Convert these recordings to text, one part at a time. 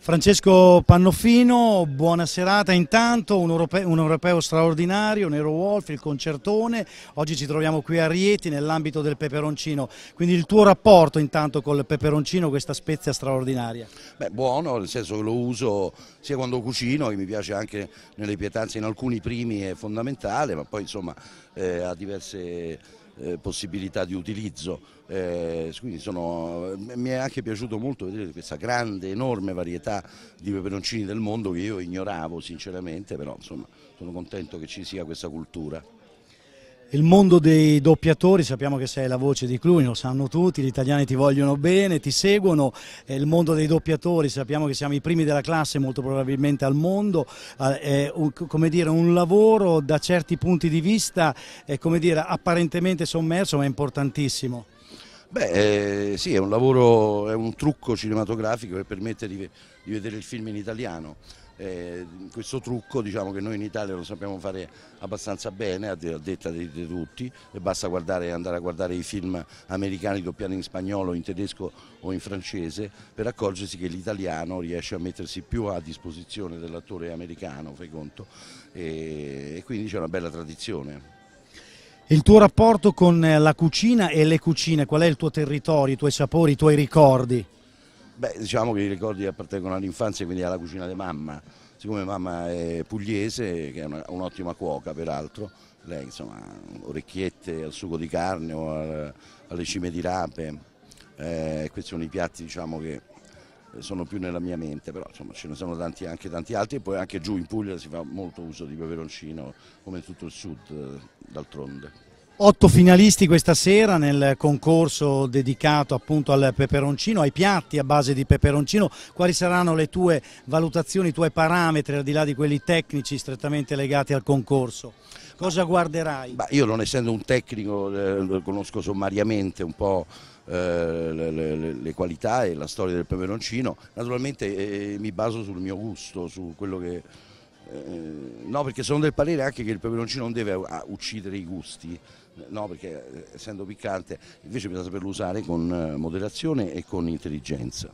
Francesco Pannofino, buona serata intanto, un europeo, un europeo, straordinario, Nero Wolf, il concertone, oggi ci troviamo qui a Rieti nell'ambito del peperoncino, quindi il tuo rapporto intanto col peperoncino, questa spezia straordinaria? Beh, buono, nel senso che lo uso sia quando cucino, e mi piace anche nelle pietanze, in alcuni primi è fondamentale, ma poi insomma eh, ha diverse eh, possibilità di utilizzo. Eh, sono, eh, mi è anche piaciuto molto vedere questa grande, enorme varietà di peperoncini del mondo che io ignoravo sinceramente, però insomma, sono contento che ci sia questa cultura. Il mondo dei doppiatori, sappiamo che sei la voce di Cluny, lo sanno tutti, gli italiani ti vogliono bene, ti seguono, eh, il mondo dei doppiatori, sappiamo che siamo i primi della classe molto probabilmente al mondo, eh, è un, come dire, un lavoro da certi punti di vista dire, apparentemente sommerso ma è importantissimo. Beh, eh, sì, è un lavoro, è un trucco cinematografico che permette di, di vedere il film in italiano. Eh, questo trucco diciamo che noi in Italia lo sappiamo fare abbastanza bene, a detta di, di tutti, e basta guardare, andare a guardare i film americani doppiati in spagnolo, in tedesco o in francese per accorgersi che l'italiano riesce a mettersi più a disposizione dell'attore americano, fai conto, e, e quindi c'è una bella tradizione. Il tuo rapporto con eh, la cucina e le cucine, qual è il tuo territorio, i tuoi sapori, i tuoi ricordi? Beh, diciamo che i ricordi appartengono all'infanzia, quindi alla cucina di mamma. Siccome mamma è pugliese, che è un'ottima cuoca peraltro, lei insomma orecchiette al sugo di carne o alle cime di rape, eh, questi sono i piatti diciamo, che sono più nella mia mente, però insomma, ce ne sono tanti, anche tanti altri, e poi anche giù in Puglia si fa molto uso di peperoncino come in tutto il sud eh, d'altronde. Otto finalisti questa sera nel concorso dedicato appunto al peperoncino, ai piatti a base di peperoncino. Quali saranno le tue valutazioni, i tuoi parametri al di là di quelli tecnici strettamente legati al concorso? Cosa guarderai? Bah, io non essendo un tecnico eh, conosco sommariamente un po' eh, le, le, le, qualità e la storia del peperoncino. Naturalmente eh, mi baso sul mio gusto, su quello che eh, no, perché sono del parere anche che il peperoncino non deve uccidere i gusti, no, perché eh, essendo piccante invece bisogna saperlo usare con eh, moderazione e con intelligenza.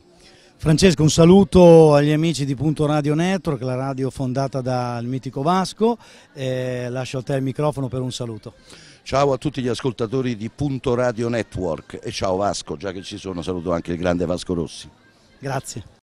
Francesco, un saluto agli amici di Punto Radio Network, la radio fondata dal mitico Vasco. Eh, lascio a te il microfono per un saluto. Ciao a tutti gli ascoltatori di Punto Radio Network e ciao Vasco, già che ci sono saluto anche il grande Vasco Rossi. Grazie.